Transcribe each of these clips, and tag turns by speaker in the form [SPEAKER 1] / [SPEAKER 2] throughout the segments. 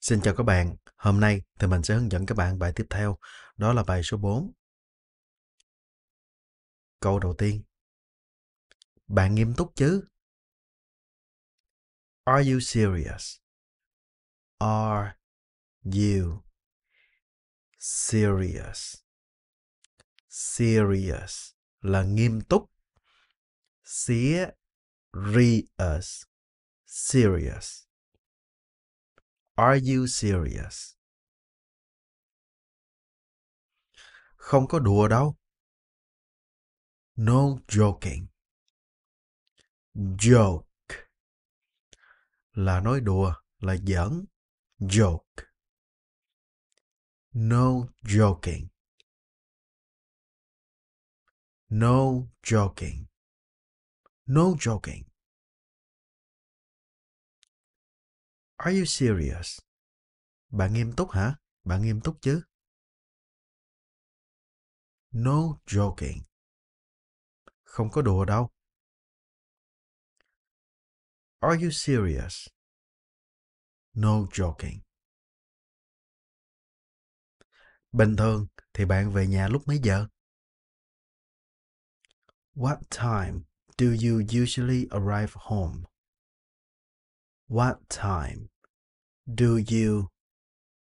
[SPEAKER 1] Xin chào các bạn, hôm nay thì mình sẽ hướng dẫn các bạn bài tiếp theo, đó là bài số 4. Câu đầu tiên. Bạn nghiêm túc chứ? Are you serious? Are you serious? Serious là nghiêm túc. Serious. Serious Are you serious? Không có đùa đâu. No joking. Joke là nói đùa, là giỡn. Joke. No joking. No joking. No joking. Are you serious? Bạn nghiêm túc hả? Bạn nghiêm túc chứ? No joking. Không có đùa đâu. Are you serious? No joking. Bình thường thì bạn về nhà lúc mấy giờ? What time do you usually arrive home? What time do you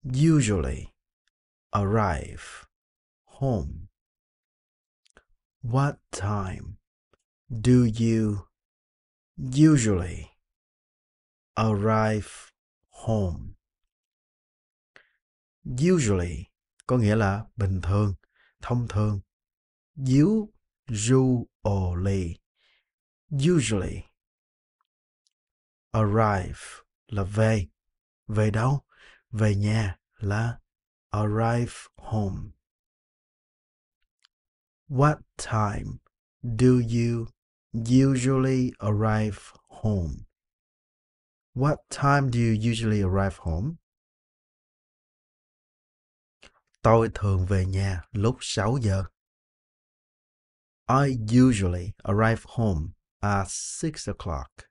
[SPEAKER 1] usually arrive home? What time do you usually arrive home? Usually có nghĩa là bình thường, thông thường. Usually, usually arrive là về. Về đâu? Về nhà là arrive home. What time do you usually arrive home? What time do you usually arrive home? Tôi thường về nhà lúc 6 giờ. I usually arrive home at 6 o'clock.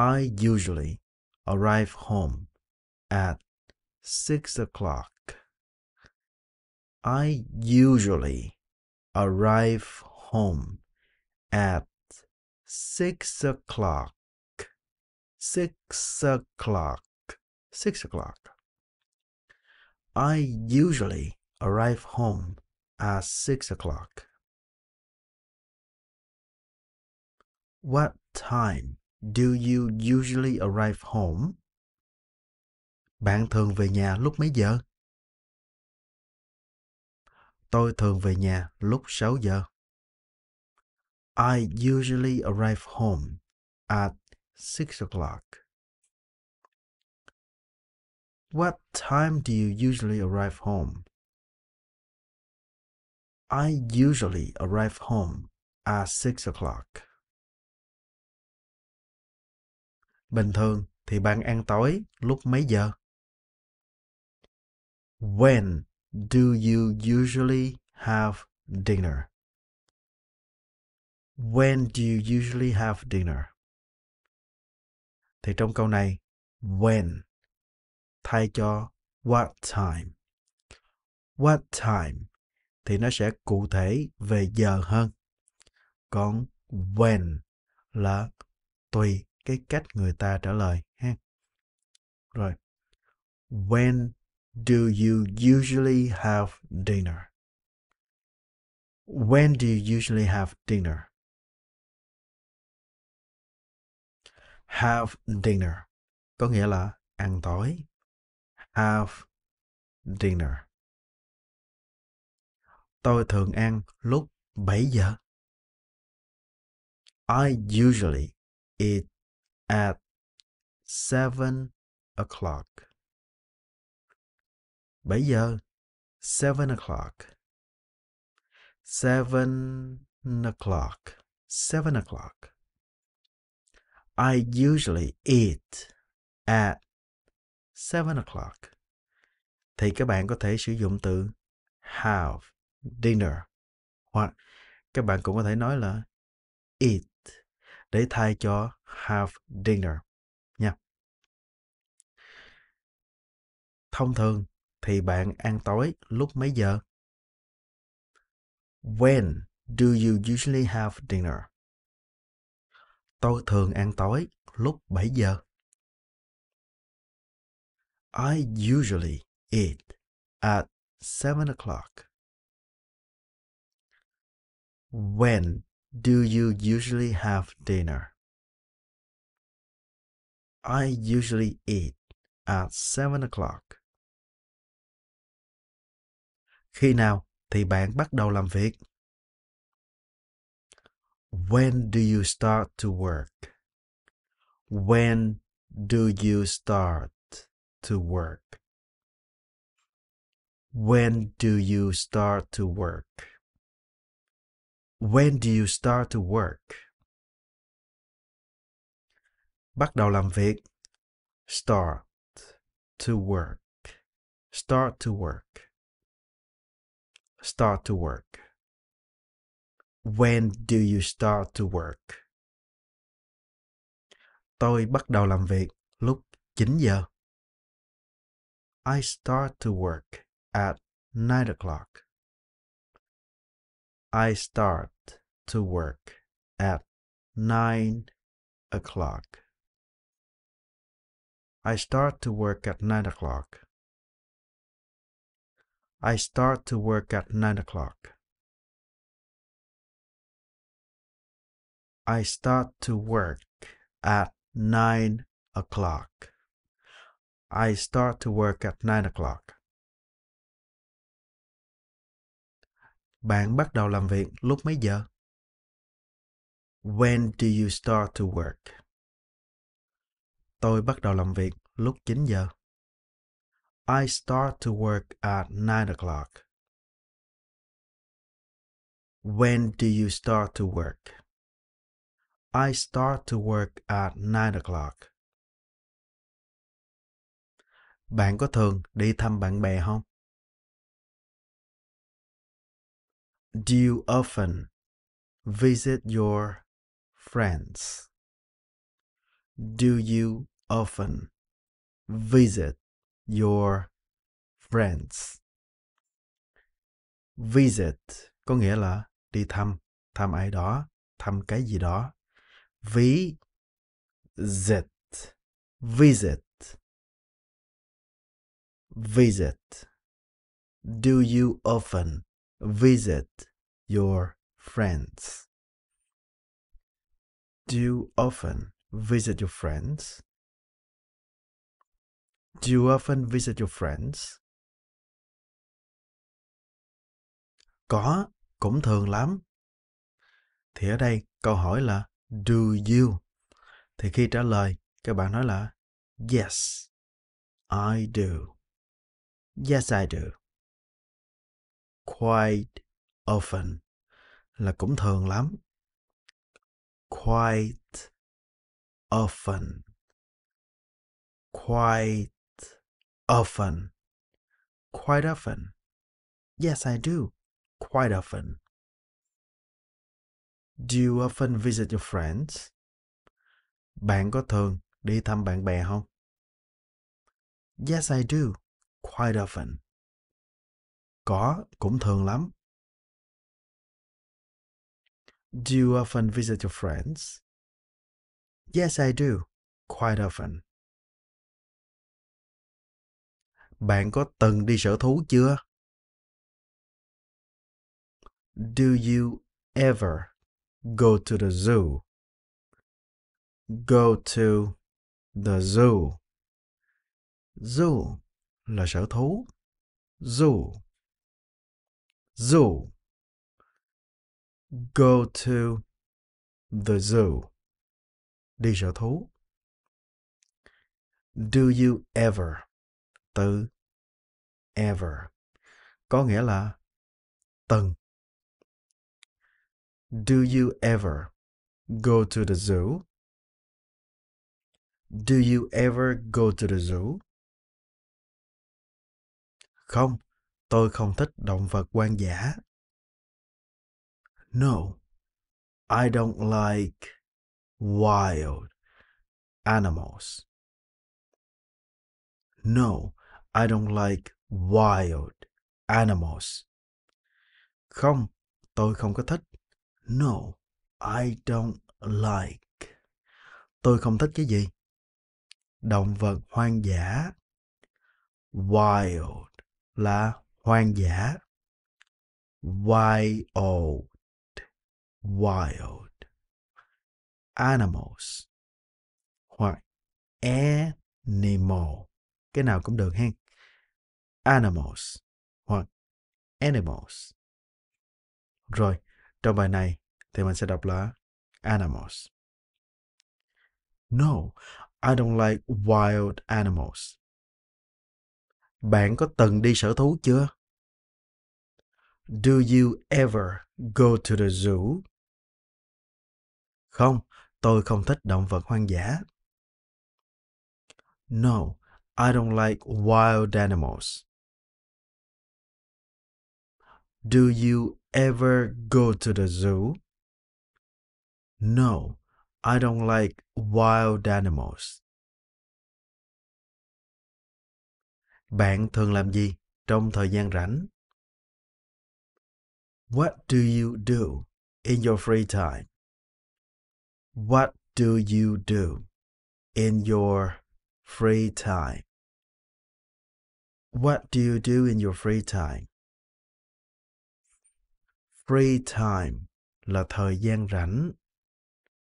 [SPEAKER 1] I usually arrive home at 6 o'clock. I usually arrive home at 6 o'clock. 6 o'clock. 6 o'clock. I usually arrive home at 6 o'clock. What time Do you usually arrive home? Bạn thường về nhà lúc mấy giờ? Tôi thường về nhà lúc 6 giờ. I usually arrive home at 6 o'clock. What time do you usually arrive home? I usually arrive home at 6 o'clock. Bình thường thì bạn ăn tối lúc mấy giờ? When do you usually have dinner? When do you usually have dinner? Thì trong câu này, when thay cho what time. What time thì nó sẽ cụ thể về giờ hơn. Còn when là tùy cái cách người ta trả lời ha rồi when do you usually have dinner when do you usually have dinner have dinner có nghĩa là ăn tối have dinner tôi thường ăn lúc 7 giờ I usually eat at seven o'clock. Bảy giờ, seven o'clock. Seven o'clock. Seven o'clock. I usually eat at seven o'clock. Thì các bạn có thể sử dụng từ have dinner hoặc các bạn cũng có thể nói là eat để thay cho have dinner nha. Thông thường thì bạn ăn tối lúc mấy giờ? When do you usually have dinner? Tôi thường ăn tối lúc 7 giờ. I usually eat at 7 o'clock. When Do you usually have dinner? I usually eat at 7 o'clock. Khi nào thì bạn bắt đầu làm việc? When do you start to work? When do you start to work? When do you start to work? When do you start to work? Bắt đầu làm việc. Start to work. Start to work. Start to work. When do you start to work? Tôi bắt đầu làm việc lúc 9 giờ. I start to work at 9 o'clock. I start to work at 9 o'clock. I start to work at 9 o'clock. I start to work at 9 o'clock. I start to work at 9 o'clock. I start to work at 9 o'clock. Bạn bắt đầu làm việc lúc mấy giờ? When do you start to work? Tôi bắt đầu làm việc lúc 9 giờ. I start to work at 9 o'clock. When do you start to work? I start to work at 9 o'clock. Bạn có thường đi thăm bạn bè không? Do often visit your friends? Do you often visit your friends? Visit có nghĩa là đi thăm, thăm ai đó, thăm cái gì đó. Ví visit visit visit do you often visit your friends? Do you often visit your friends? Do you often visit your friends? Có, cũng thường lắm. Thì ở đây câu hỏi là do you? Thì khi trả lời, các bạn nói là yes, I do. Yes, I do quite often là cũng thường lắm quite often quite often quite often yes i do quite often do you often visit your friends bạn có thường đi thăm bạn bè không yes i do quite often có, cũng thường lắm. Do you often visit your friends? Yes, I do. Quite often. Bạn có từng đi sở thú chưa? Do you ever go to the zoo? Go to the zoo. Zoo là sở thú. Zoo zoo go to the zoo đi sở thú do you ever từ ever có nghĩa là từng do you ever go to the zoo do you ever go to the zoo không Tôi không thích động vật hoang dã. No, I don't like wild animals. No, I don't like wild animals. Không, tôi không có thích. No, I don't like. Tôi không thích cái gì? Động vật hoang dã. Wild là hoang dã wild wild animals hoặc animal cái nào cũng được hen animals hoặc animals rồi trong bài này thì mình sẽ đọc là animals no I don't like wild animals bạn có từng đi sở thú chưa? Do you ever go to the zoo? Không, tôi không thích động vật hoang dã. No, I don't like wild animals. Do you ever go to the zoo? No, I don't like wild animals. Bạn thường làm gì trong thời gian rảnh? What do you do in your free time? What do you do in your free time? What do you do in your free time? Free time là thời gian rảnh.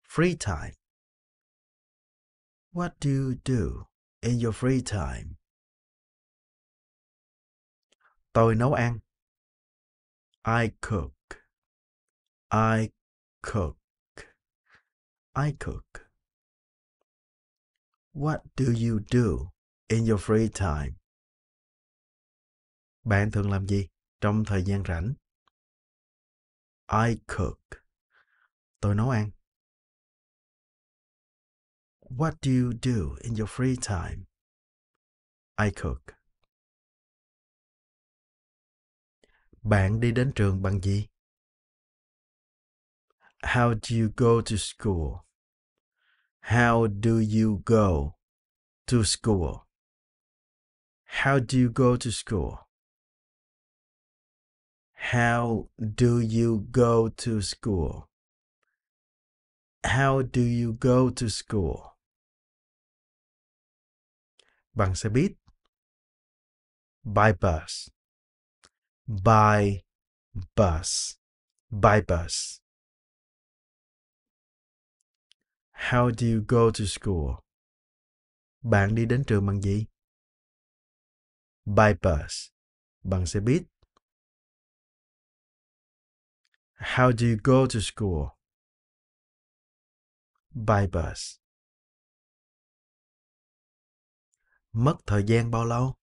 [SPEAKER 1] Free time. What do you do in your free time? Tôi nấu ăn. I cook. I cook. I cook. What do you do in your free time? Bạn thường làm gì trong thời gian rảnh? I cook. Tôi nấu ăn. What do you do in your free time? I cook. Bạn đi đến trường bằng gì? How do you go to school? How do you go to school? How do you go to school? How do you go to school? How do you go to school? Bằng xe buýt. By bus by bus. By bus. How do you go to school? Bạn đi đến trường bằng gì? By bus. Bằng xe buýt. How do you go to school? By bus. Mất thời gian bao lâu?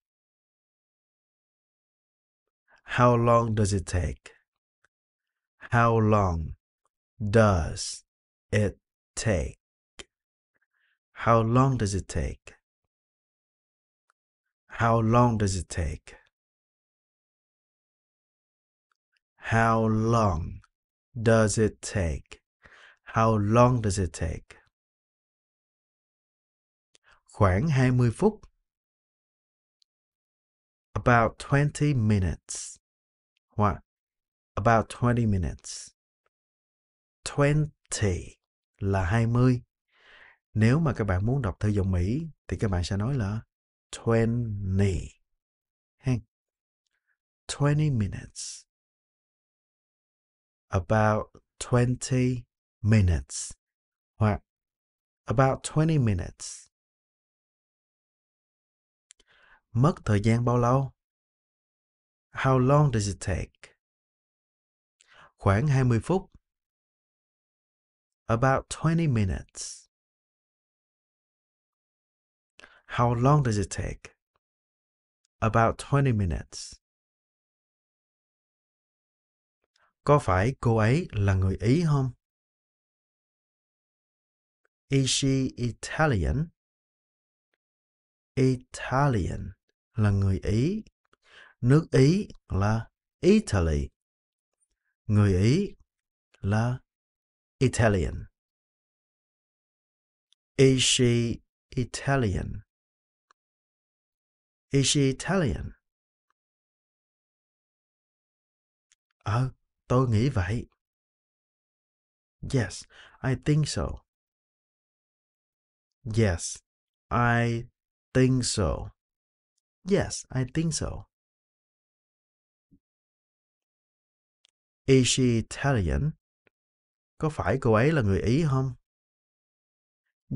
[SPEAKER 1] How long does it take? How long does it take? How long does it take? How long does it take? How long does it take? How long does it take? Khoảng 20 phút. about 20 minutes what? about 20 minutes 20 là 20 nếu mà các bạn muốn đọc theo dòng Mỹ thì các bạn sẽ nói là 20 hey. 20 minutes about 20 minutes what? about 20 minutes Mất thời gian bao lâu? How long does it take? Khoảng 20 phút. About 20 minutes. How long does it take? About 20 minutes. Có phải cô ấy là người Ý không? Is she Italian? Italian là người Ý, nước Ý là Italy, người Ý là Italian. Is she Italian? Is she Italian? Ờ, tôi nghĩ vậy. Yes, I think so. Yes, I think so. Yes, I think so. Is she Italian? Có phải cô ấy là người Ý không?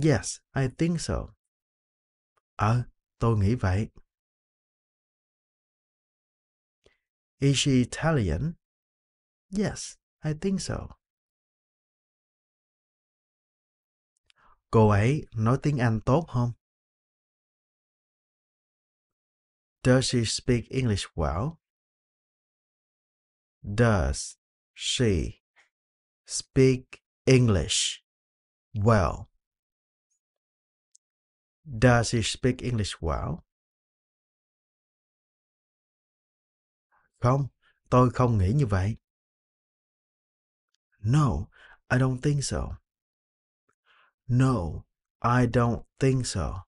[SPEAKER 1] Yes, I think so. Ờ, tôi nghĩ vậy. Is she Italian? Yes, I think so. Cô ấy nói tiếng Anh tốt không? Does she speak English well? Does she speak English well? Does she speak English well? Không, tôi không nghĩ như vậy. No, I don't think so. No, I don't think so.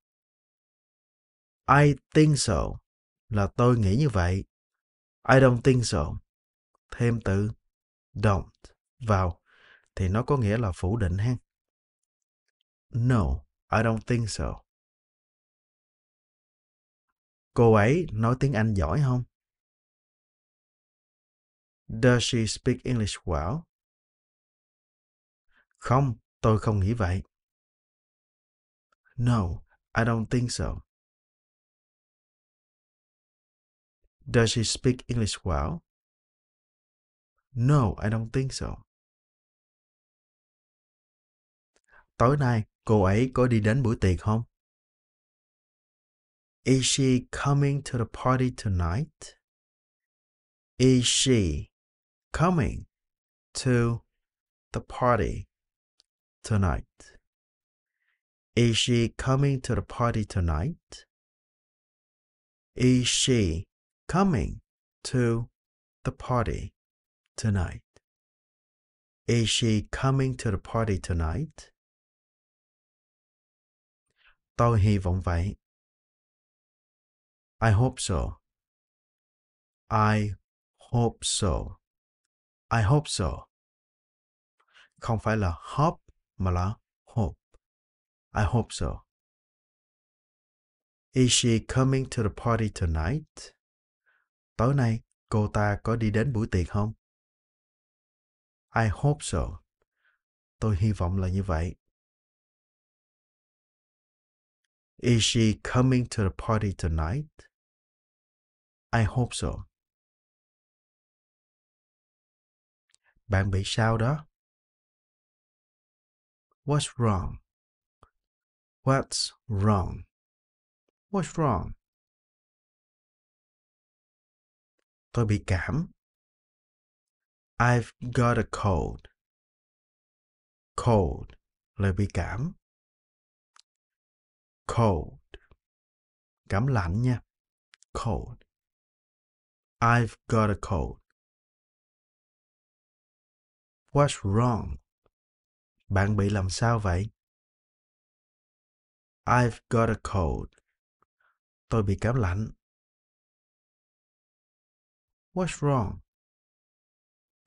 [SPEAKER 1] I think so là tôi nghĩ như vậy. I don't think so. Thêm từ don't vào thì nó có nghĩa là phủ định ha. No, I don't think so. Cô ấy nói tiếng Anh giỏi không? Does she speak English well? Không, tôi không nghĩ vậy. No, I don't think so. Does she speak English well? No, I don't think so. Tối nay, cô ấy có đi đến buổi tiệc không? Is she coming to the party tonight? Is she coming to the party tonight? Is she coming to the party tonight? Is she coming to the party tonight? Is she coming to the party tonight? Tôi hy vọng vậy. I hope so. I hope so. I hope so. Không phải là hope mà là hope. I hope so. Is she coming to the party tonight? Tối nay, cô ta có đi đến buổi tiệc không? I hope so. Tôi hy vọng là như vậy. Is she coming to the party tonight? I hope so. Bạn bị sao đó? What's wrong? What's wrong? What's wrong? Tôi bị cảm. I've got a cold. Cold là bị cảm. Cold. Cảm lạnh nha. Cold. I've got a cold. What's wrong? Bạn bị làm sao vậy? I've got a cold. Tôi bị cảm lạnh. What's wrong?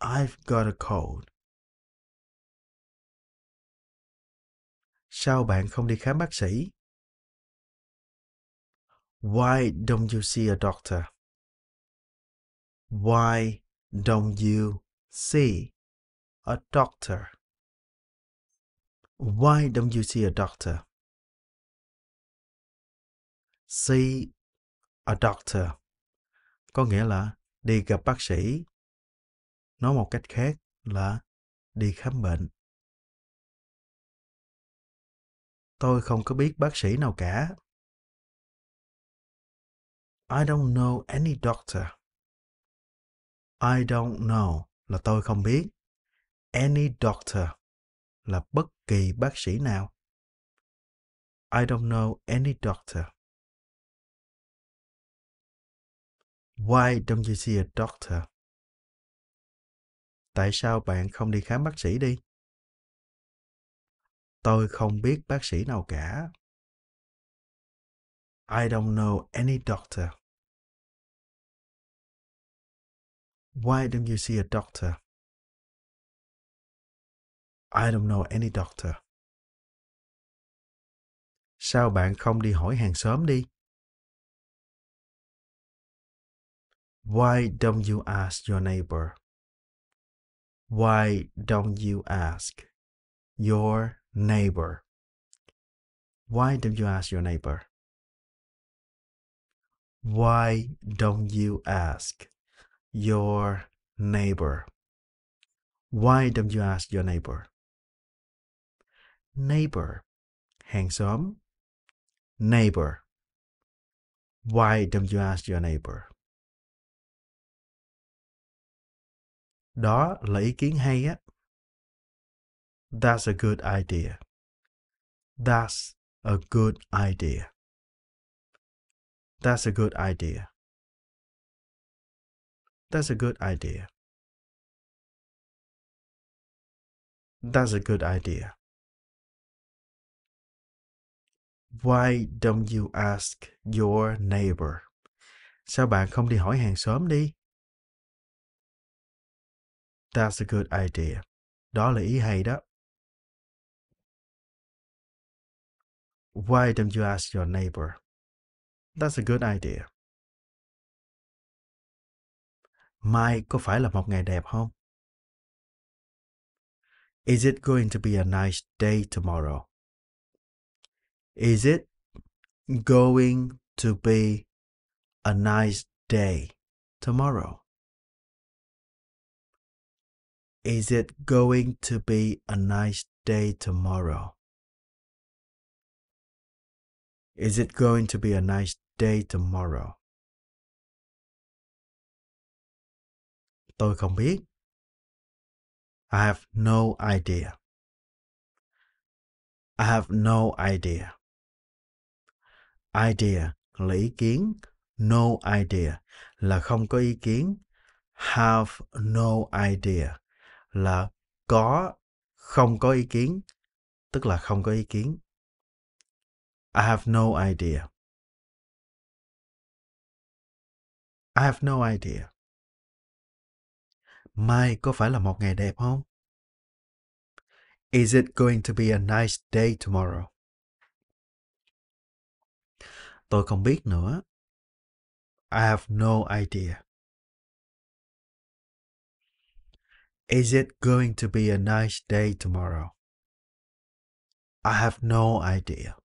[SPEAKER 1] I've got a cold. Sao bạn không đi khám bác sĩ? Why don't you see a doctor? Why don't you see a doctor? Why don't you see a doctor? See a doctor có nghĩa là đi gặp bác sĩ nói một cách khác là đi khám bệnh tôi không có biết bác sĩ nào cả I don't know any doctor. I don't know là tôi không biết. Any doctor là bất kỳ bác sĩ nào. I don't know any doctor. Why don't you see a doctor? Tại sao bạn không đi khám bác sĩ đi? Tôi không biết bác sĩ nào cả. I don't know any doctor. Why don't you see a doctor? I don't know any doctor. Sao bạn không đi hỏi hàng xóm đi? Why don't you ask your neighbor? Why don't you ask your neighbor? Why don't you ask your neighbor? Why don't you ask your neighbor? Why don't you ask your neighbor? Neighbor, handsome, Neighbor. Why don't you ask your neighbor? Đó là ý kiến hay á. That's a good idea. That's a good idea. That's a good idea. That's a good idea. That's a good idea. Why don't you ask your neighbor? Sao bạn không đi hỏi hàng xóm đi? That's a good idea. Đó là ý hay đó. Why don't you ask your neighbor? That's a good idea. Mai có phải là một ngày đẹp không? Is it going to be a nice day tomorrow? Is it going to be a nice day tomorrow? Is it going to be a nice day tomorrow? Is it going to be a nice day tomorrow? Tôi không biết. I have no idea. I have no idea. Idea là ý kiến, no idea là không có ý kiến, have no idea là có không có ý kiến tức là không có ý kiến i have no idea i have no idea mai có phải là một ngày đẹp không is it going to be a nice day tomorrow tôi không biết nữa i have no idea Is it going to be a nice day tomorrow? I have no idea.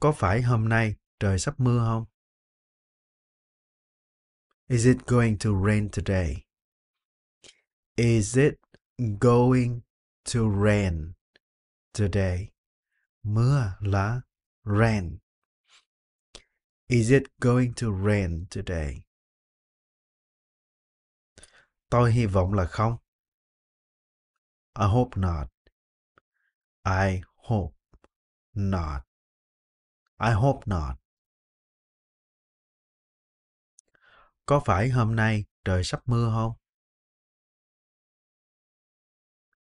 [SPEAKER 1] Có phải hôm nay trời sắp mưa không? Is it going to rain today? Is it going to rain today? Mưa là rain. Is it going to rain today? Tôi hy vọng là không. I hope not. I hope not. I hope not. Có phải hôm nay trời sắp mưa không?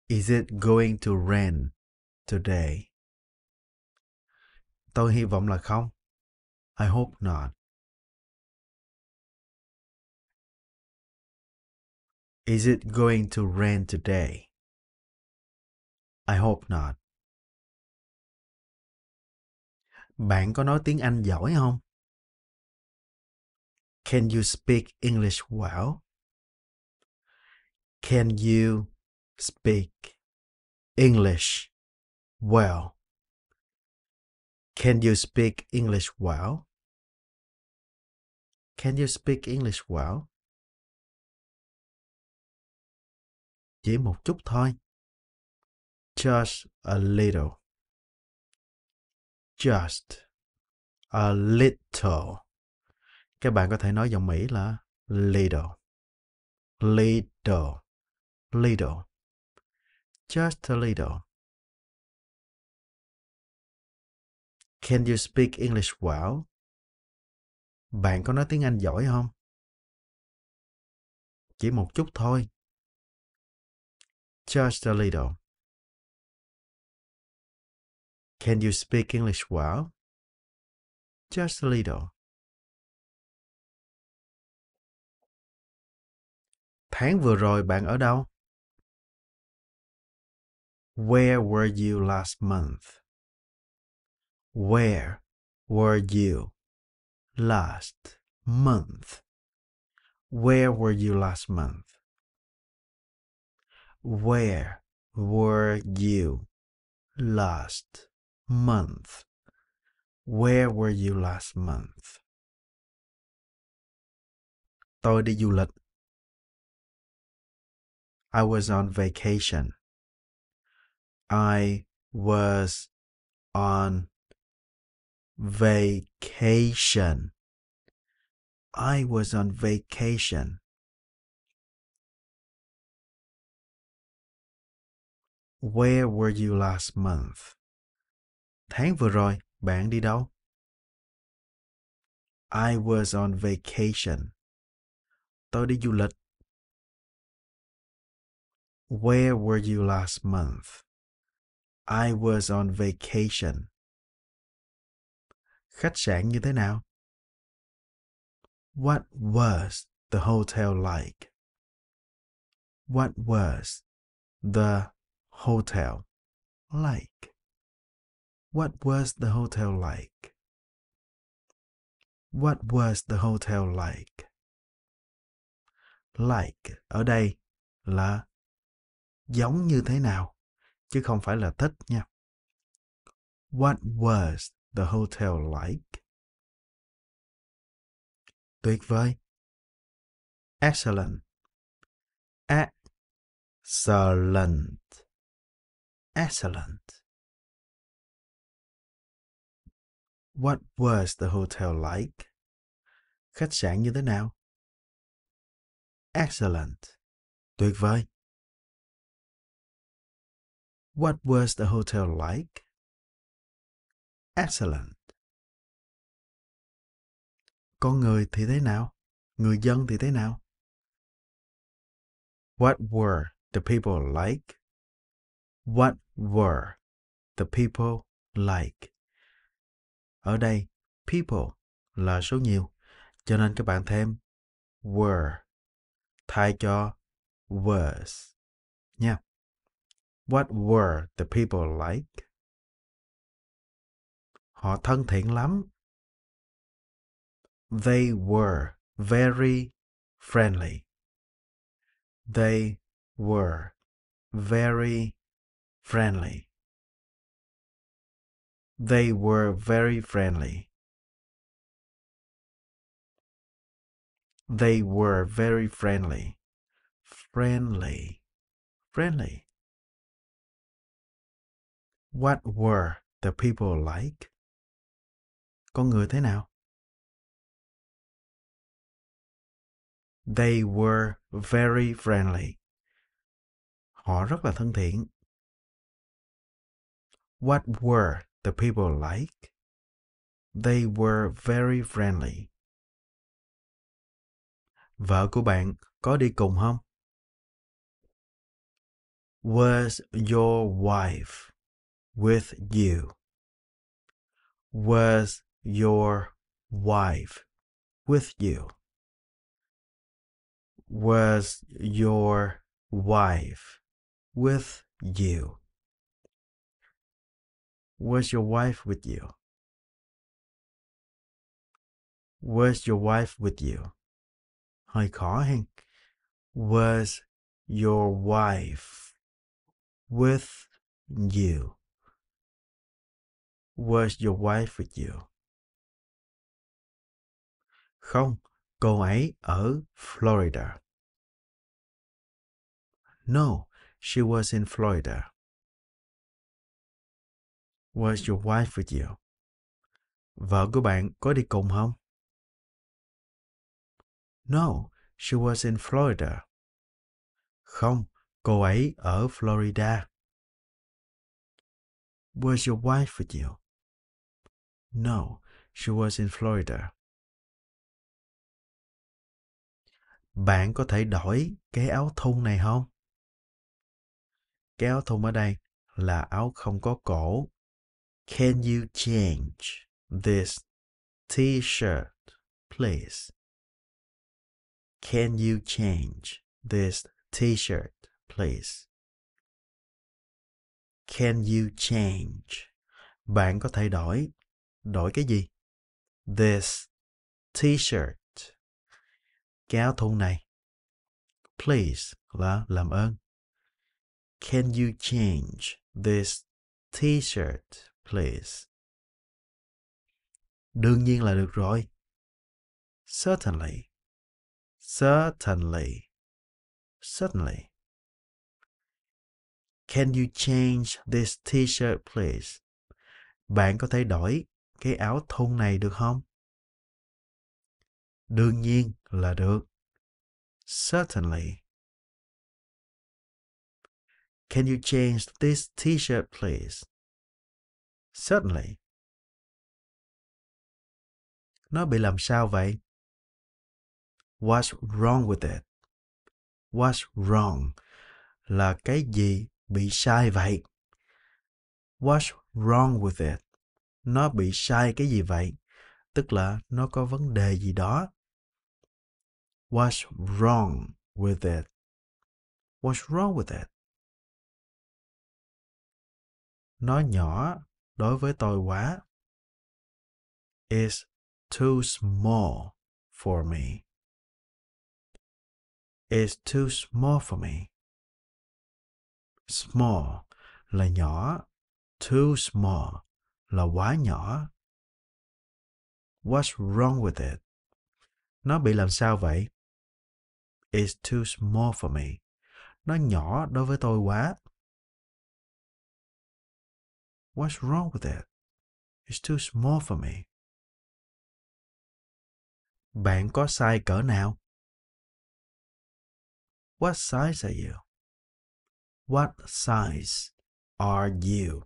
[SPEAKER 1] Is it going to rain today? Tôi hy vọng là không. I hope not. Is it going to rain today? I hope not. Bạn có nói tiếng Anh giỏi không? Can you speak English well? Can you speak English well? Can you speak English well? Can you speak English well? chỉ một chút thôi. Just a little. Just a little. Các bạn có thể nói giọng Mỹ là little. Little. Little. Just a little. Can you speak English well? Bạn có nói tiếng Anh giỏi không? Chỉ một chút thôi. Judge little. Can you speak English well? a little. Tháng vừa rồi bạn ở đâu? Where were you last month? Where were you last month? Where were you last month? Where were you last month? Where were you last month? Tôi đi du lịch. I was on vacation. I was on vacation. I was on vacation. Where were you last month? Tháng vừa rồi, bạn đi đâu? I was on vacation. Tôi đi du lịch. Where were you last month? I was on vacation. Khách sạn như thế nào? What was the hotel like? What was the hotel like? What was the hotel like? What was the hotel like? Like ở đây là giống như thế nào chứ không phải là thích nha. What was the hotel like? Tuyệt vời. Excellent. Excellent. Excellent. What was the hotel like? Khách sạn như thế nào? Excellent. Tuyệt vời. What was the hotel like? Excellent. Con người thì thế nào? Người dân thì thế nào? What were the people like? What were the people like. Ở đây people là số nhiều cho nên các bạn thêm were thay cho was nha. Yeah. What were the people like? Họ thân thiện lắm. They were very friendly. They were very friendly. They were very friendly. They were very friendly. Friendly. Friendly. What were the people like? Con người thế nào? They were very friendly. Họ rất là thân thiện. What were the people like? They were very friendly. Vợ của bạn có đi cùng không? Was your wife with you? Was your wife with you? Was your wife with you? Where's your wife with you? Where's your wife with you? Hơi khó hen. Where's your wife with you? Where's your wife with you? Không, cô ấy ở Florida. No, she was in Florida. Where's your wife with you? Vợ của bạn có đi cùng không? No, she was in Florida. Không, cô ấy ở Florida. Was your wife with you? No, she was in Florida. Bạn có thể đổi cái áo thun này không? Cái áo thun ở đây là áo không có cổ Can you change this t-shirt, please? Can you change this t-shirt, please? Can you change? Bạn có thể đổi. Đổi cái gì? This t-shirt. Cái áo thun này. Please là làm ơn. Can you change this t-shirt, please? Đương nhiên là được rồi. Certainly. Certainly. Certainly. Can you change this t-shirt please? Bạn có thể đổi cái áo thun này được không? Đương nhiên là được. Certainly. Can you change this t-shirt please? Certainly. Nó bị làm sao vậy? What's wrong with it? What's wrong? Là cái gì bị sai vậy? What's wrong with it? Nó bị sai cái gì vậy? Tức là nó có vấn đề gì đó. What's wrong with it? What's wrong with it? Nó nhỏ đối với tôi quá. It's too small for me. It's too small for me. Small là nhỏ, too small là quá nhỏ. What's wrong with it? Nó bị làm sao vậy? It's too small for me. Nó nhỏ đối với tôi quá. What's wrong with it? It's too small for me. Bạn có size cỡ nào? What size are you? What size are you?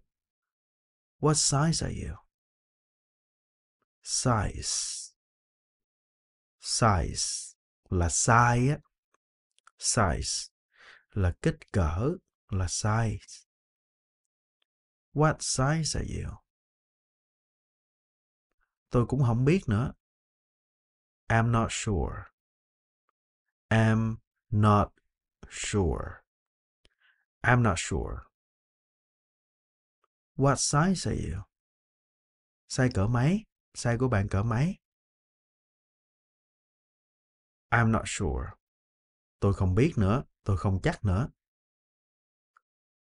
[SPEAKER 1] What size are you? Size. Size là size Size là kích cỡ là size. What size are you? Tôi cũng không biết nữa. I'm not sure. I'm not sure. I'm not sure. What size are you? Size cỡ mấy? Size của bạn cỡ mấy? I'm not sure. Tôi không biết nữa, tôi không chắc nữa.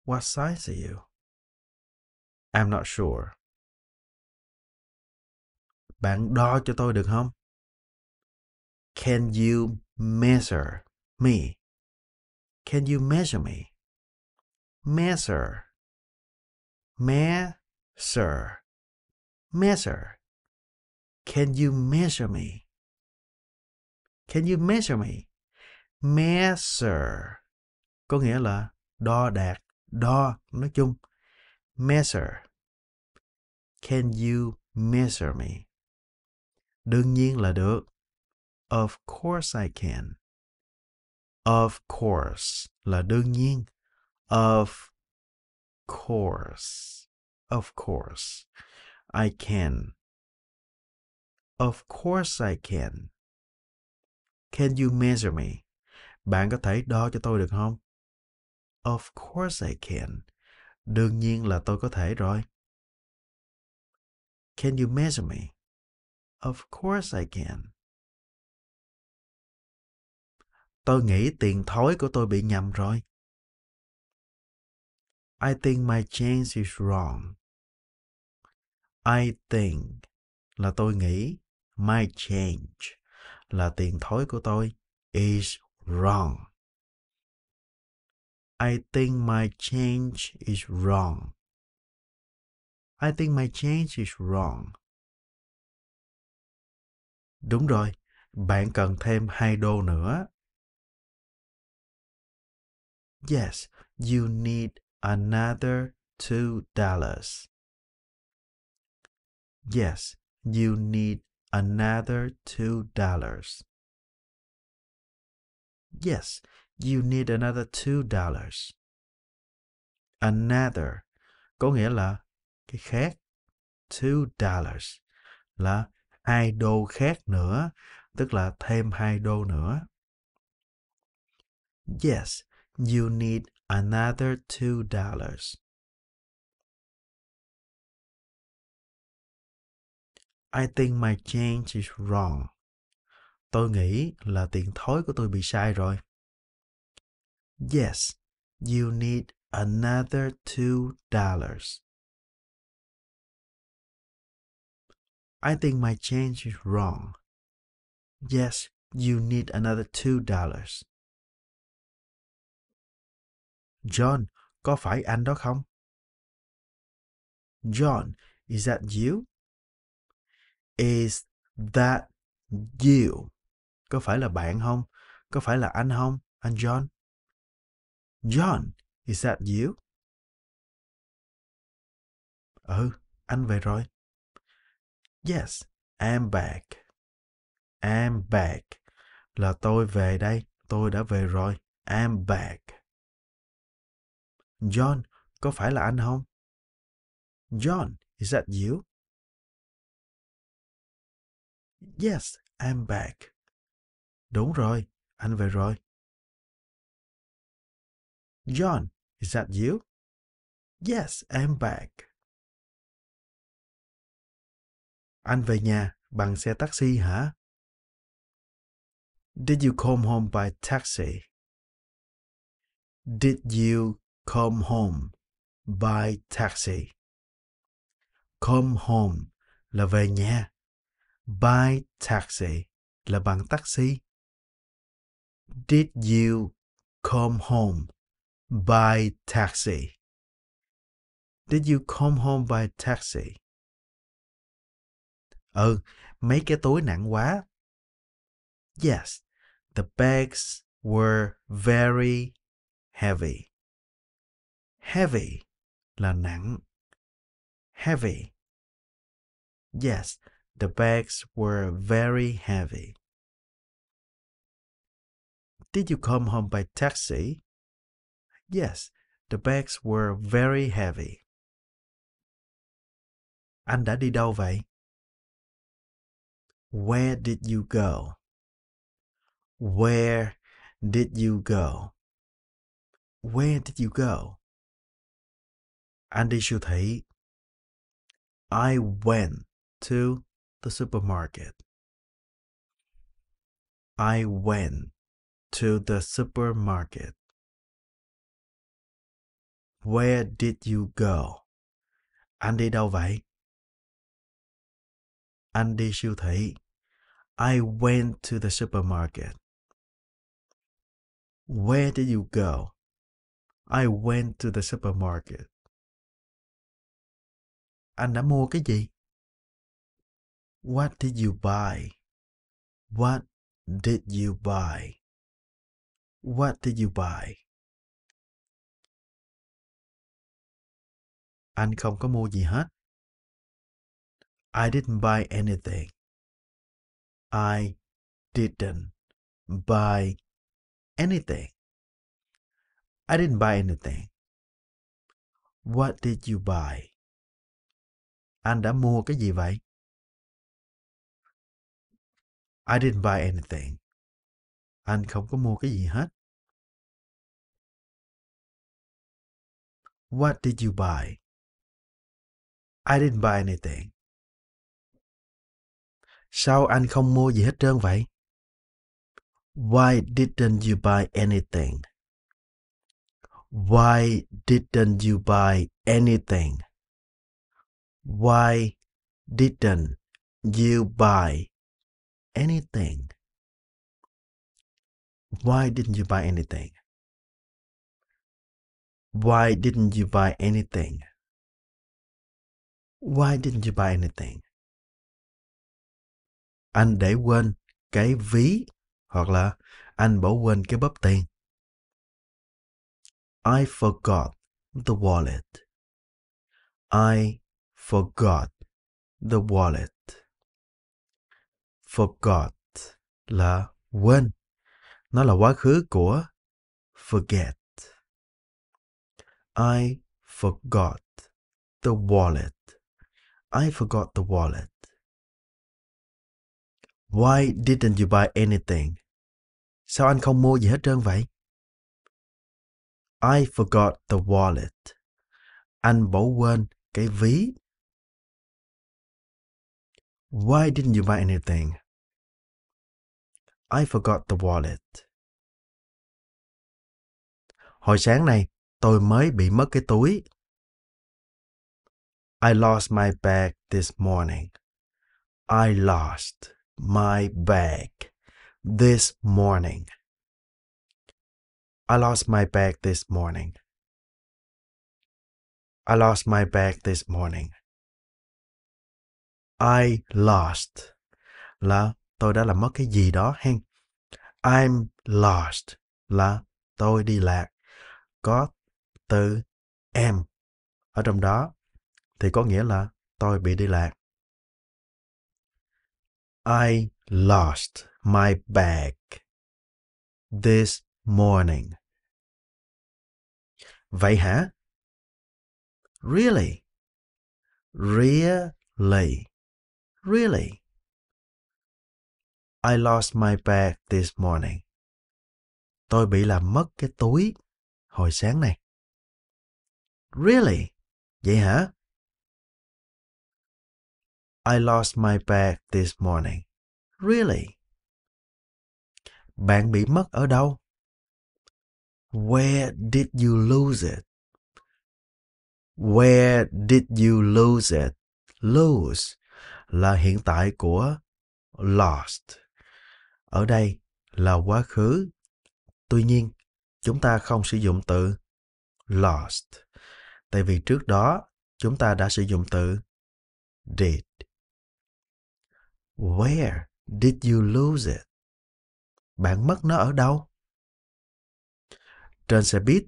[SPEAKER 1] What size are you? I'm not sure. Bạn đo cho tôi được không? Can you measure me? Can you measure me? Measure. Measure. Measure. Can you measure me? Can you measure me? Measure. Có nghĩa là đo đạt, đo nói chung. Measure. Can you measure me? Đương nhiên là được. Of course I can. Of course là đương nhiên. Of course. Of course. I can. Of course I can. Can you measure me? Bạn có thể đo cho tôi được không? Of course I can. Đương nhiên là tôi có thể rồi. Can you measure me? Of course I can. Tôi nghĩ tiền thối của tôi bị nhầm rồi. I think my change is wrong. I think là tôi nghĩ, my change là tiền thối của tôi is wrong. I think my change is wrong. I think my change is wrong. Đúng rồi, bạn cần thêm hai đô nữa. Yes, you need another two dollars. Yes, you need another two dollars. Yes, you need another two dollars. Another có nghĩa là cái khác two dollars là hai đô khác nữa tức là thêm hai đô nữa yes you need another two dollars I think my change is wrong. Tôi nghĩ là tiền thối của tôi bị sai rồi. Yes, you need another two dollars. I think my change is wrong. Yes, you need another two dollars. John, có phải anh đó không? John, is that you? Is that you? Có phải là bạn không? Có phải là anh không? Anh John? John, is that you? Ừ, anh về rồi. Yes, I'm back. I'm back. Là tôi về đây. Tôi đã về rồi. I'm back. John, có phải là anh không? John, is that you? Yes, I'm back. Đúng rồi, anh về rồi. John, is that you? Yes, I'm back. Anh về nhà bằng xe taxi hả? Did you come home by taxi? Did you come home by taxi? Come home là về nhà. By taxi là bằng taxi. Did you come home by taxi? Did you come home by taxi? Ừ, mấy cái túi nặng quá. Yes, the bags were very heavy. Heavy là nặng. Heavy. Yes, the bags were very heavy. Did you come home by taxi? Yes, the bags were very heavy. Anh đã đi đâu vậy? Where did you go? Where did you go? Where did you go? Anh đi siêu thị. I went to the supermarket. I went to the supermarket. Where did you go? Anh đi đâu vậy? Anh đi siêu thị. I went to the supermarket. Where did you go? I went to the supermarket. Anh đã mua cái gì? What did you buy? What did you buy? What did you buy? Anh không có mua gì hết. I didn't buy anything. I didn't buy anything. I didn't buy anything. What did you buy? Anh đã mua cái gì vậy? I didn't buy anything. Anh không có mua cái gì hết. What did you buy? I didn't buy anything. Sao anh không mua gì hết trơn vậy? Why didn't you buy anything? Why didn't you buy anything? Why didn't you buy anything? Why didn't you buy anything? Why didn't you buy anything? Why didn't you buy anything? anh để quên cái ví hoặc là anh bỏ quên cái bóp tiền. I forgot the wallet. I forgot the wallet. Forgot là quên. Nó là quá khứ của forget. I forgot the wallet. I forgot the wallet. Why didn't you buy anything? Sao anh không mua gì hết trơn vậy? I forgot the wallet. Anh bỏ quên cái ví. Why didn't you buy anything? I forgot the wallet. Hồi sáng này, tôi mới bị mất cái túi. I lost my bag this morning. I lost my bag this morning. I lost my bag this morning. I lost my bag this morning. I lost là tôi đã làm mất cái gì đó hen. I'm lost là tôi đi lạc. Có từ em ở trong đó thì có nghĩa là tôi bị đi lạc. I lost my bag this morning. Vậy hả? Really? Really? Really? I lost my bag this morning. Tôi bị làm mất cái túi hồi sáng này. Really? Vậy hả? I lost my bag this morning. Really? Bạn bị mất ở đâu? Where did you lose it? Where did you lose it? Lose là hiện tại của lost. Ở đây là quá khứ. Tuy nhiên, chúng ta không sử dụng từ lost tại vì trước đó chúng ta đã sử dụng từ did Where did you lose it? Bạn mất nó ở đâu? Trên xe buýt.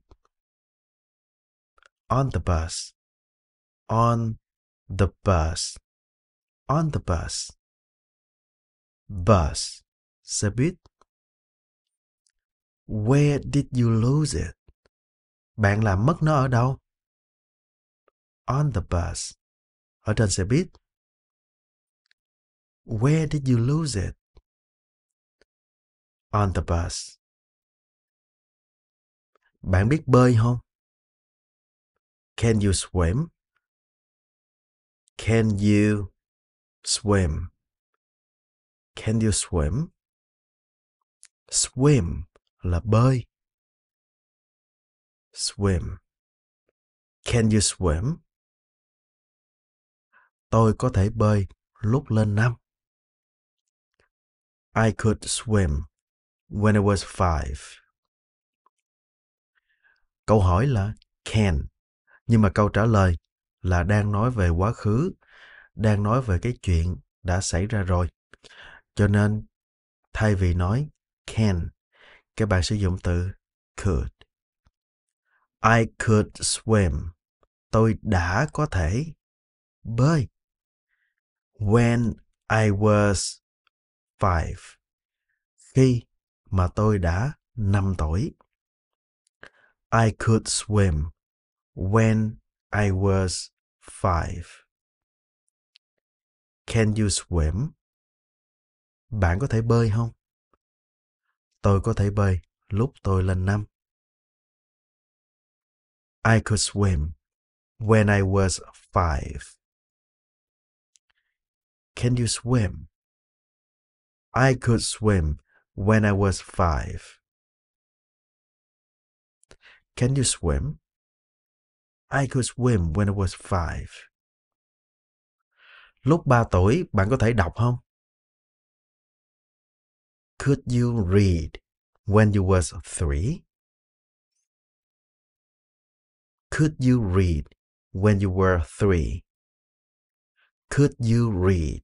[SPEAKER 1] On the bus. On the bus. On the bus. Bus. Xe buýt. Where did you lose it? Bạn làm mất nó ở đâu? On the bus. Ở trên xe buýt. Where did you lose it? On the bus. Bạn biết bơi không? Can you swim? Can you swim? Can you swim? Swim là bơi. Swim. Can you swim? Tôi có thể bơi lúc lên năm. I could swim when I was five. Câu hỏi là can, nhưng mà câu trả lời là đang nói về quá khứ, đang nói về cái chuyện đã xảy ra rồi. Cho nên thay vì nói can, các bạn sử dụng từ could. I could swim. Tôi đã có thể bơi. When I was 5 khi mà tôi đã 5 tuổi. I could swim when I was 5. Can you swim? Bạn có thể bơi không? Tôi có thể bơi lúc tôi lên năm. I could swim when I was five. Can you swim? I could swim when I was five. Can you swim? I could swim when I was five. Lúc ba tuổi, bạn có thể đọc không? Could you read when you was three? Could you read when you were three? Could you read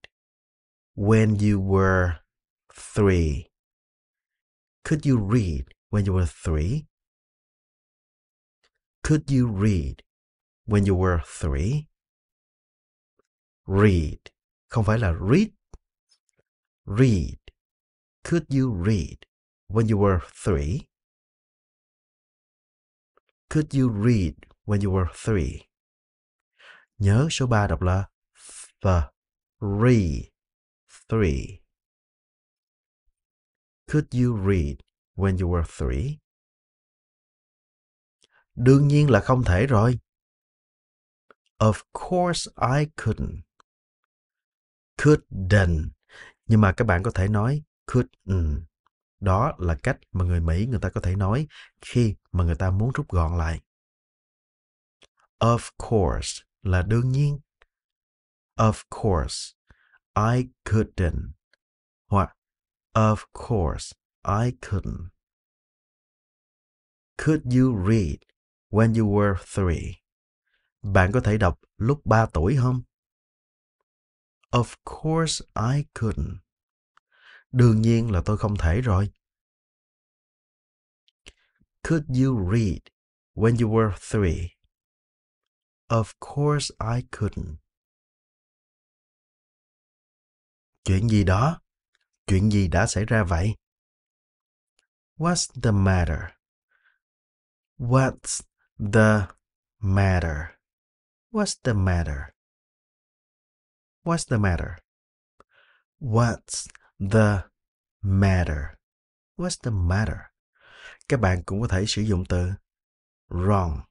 [SPEAKER 1] when you were three? Could you read when you were three? Could you read when you were three? Read. Không phải là read. Read. Could you read when you were three? Could you read when you were three? Nhớ số ba đọc là the, three, three. Could you read when you were three? Đương nhiên là không thể rồi. Of course I couldn't. Couldn't. Nhưng mà các bạn có thể nói couldn't. Đó là cách mà người Mỹ người ta có thể nói khi mà người ta muốn rút gọn lại. Of course là đương nhiên. Of course, I couldn't. Hoặc Of course, I couldn't. Could you read when you were three? Bạn có thể đọc lúc ba tuổi không? Of course I couldn't. Đương nhiên là tôi không thể rồi. Could you read when you were three? Of course I couldn't. Chuyện gì đó? Chuyện gì đã xảy ra vậy? What's the matter? What's the matter? What's the matter? What's the matter? What's the matter? What's the matter? Các bạn cũng có thể sử dụng từ wrong.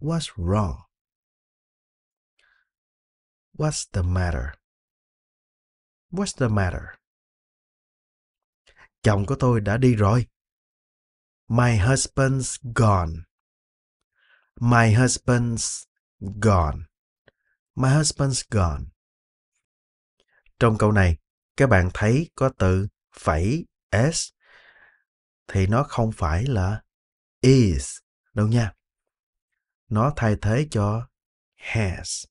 [SPEAKER 1] What's wrong? What's the matter? What's the matter? Chồng của tôi đã đi rồi. My husband's gone. My husband's gone. My husband's gone. Trong câu này, các bạn thấy có từ phẩy s thì nó không phải là is đâu nha. Nó thay thế cho has.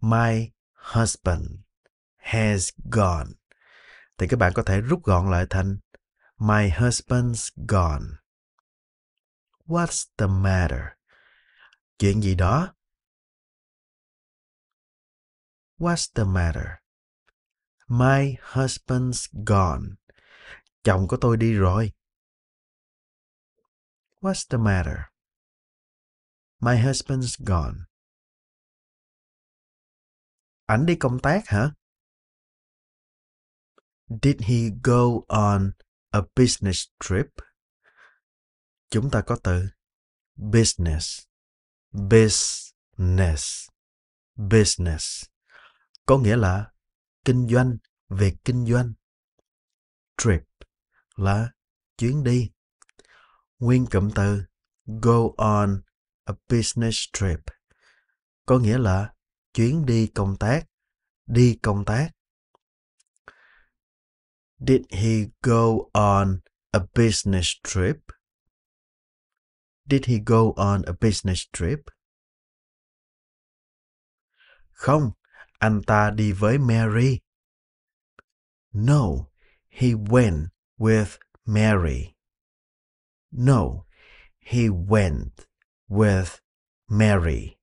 [SPEAKER 1] My husband has gone. Thì các bạn có thể rút gọn lại thành My husband's gone. What's the matter? Chuyện gì đó? What's the matter? My husband's gone. Chồng của tôi đi rồi. What's the matter? My husband's gone. Ảnh đi công tác hả? Did he go on a business trip. Chúng ta có từ business, business, business. Có nghĩa là kinh doanh, về kinh doanh. Trip là chuyến đi. Nguyên cụm từ go on a business trip có nghĩa là chuyến đi công tác, đi công tác. Did he go on a business trip? Did he go on a business trip? Không, anh ta đi với Mary. No, he went with Mary. No, he went with Mary.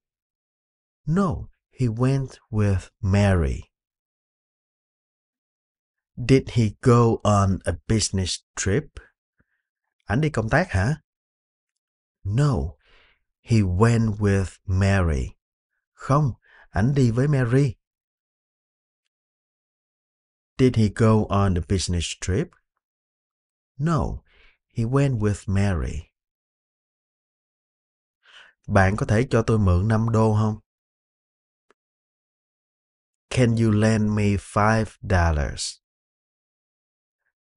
[SPEAKER 1] No, he went with Mary. Did he go on a business trip? Anh đi công tác hả? No, he went with Mary. Không, anh đi với Mary. Did he go on a business trip? No, he went with Mary. Bạn có thể cho tôi mượn 5 đô không? Can you lend me five dollars?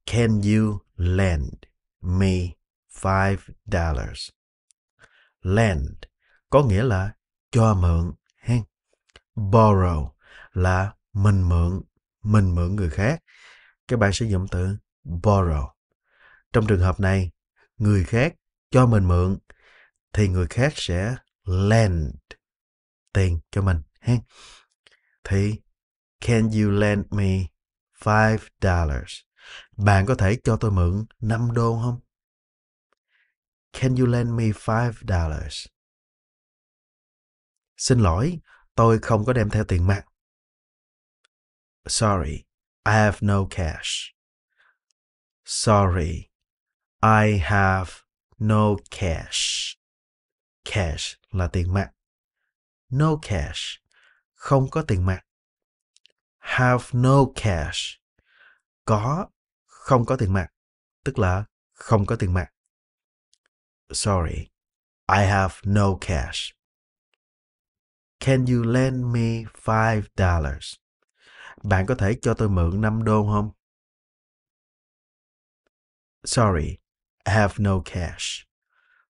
[SPEAKER 1] Can you lend me five dollars? Lend có nghĩa là cho mượn. Ha? Borrow là mình mượn, mình mượn người khác. Các bạn sử dụng từ borrow. Trong trường hợp này, người khác cho mình mượn thì người khác sẽ lend tiền cho mình ha thì can you lend me five dollars bạn có thể cho tôi mượn 5 đô không? Can you lend me 5 dollars? Xin lỗi, tôi không có đem theo tiền mặt. Sorry, I have no cash. Sorry, I have no cash. Cash là tiền mặt. No cash, không có tiền mặt. Have no cash, có không có tiền mặt, tức là không có tiền mặt. Sorry, I have no cash. Can you lend me five dollars? Bạn có thể cho tôi mượn 5 đô không? Sorry, I have no cash.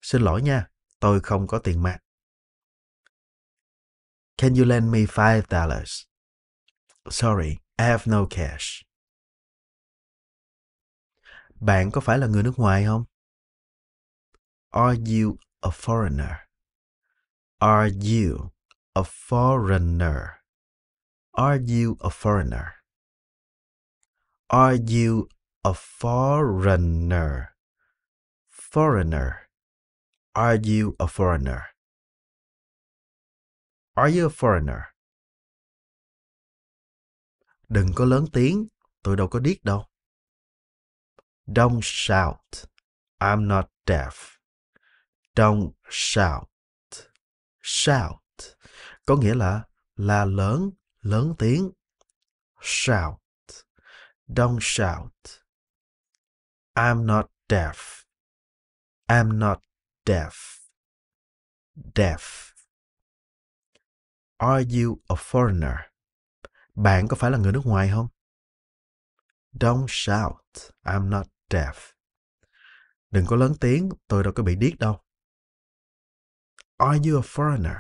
[SPEAKER 1] Xin lỗi nha, tôi không có tiền mặt. Can you lend me five dollars? Sorry, I have no cash. Bạn có phải là người nước ngoài không? Are you a foreigner? Are you a foreigner? Are you a foreigner? Are you a foreigner? Foreigner. Are you a foreigner? Are you a foreigner? Đừng có lớn tiếng, tôi đâu có điếc đâu. Don't shout. I'm not deaf. Don't shout. Shout có nghĩa là là lớn, lớn tiếng. Shout. Don't shout. I'm not deaf. I'm not deaf. Deaf. Are you a foreigner? Bạn có phải là người nước ngoài không? Don't shout. I'm not Trav. Đừng có lớn tiếng, tôi đâu có bị điếc đâu. Are you a foreigner?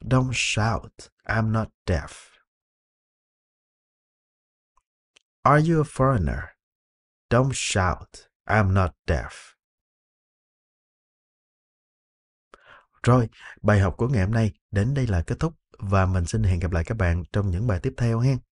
[SPEAKER 1] Don't shout, I'm not deaf. Are you a foreigner? Don't shout, I'm not deaf. Rồi, bài học của ngày hôm nay đến đây là kết thúc và mình xin hẹn gặp lại các bạn trong những bài tiếp theo hen.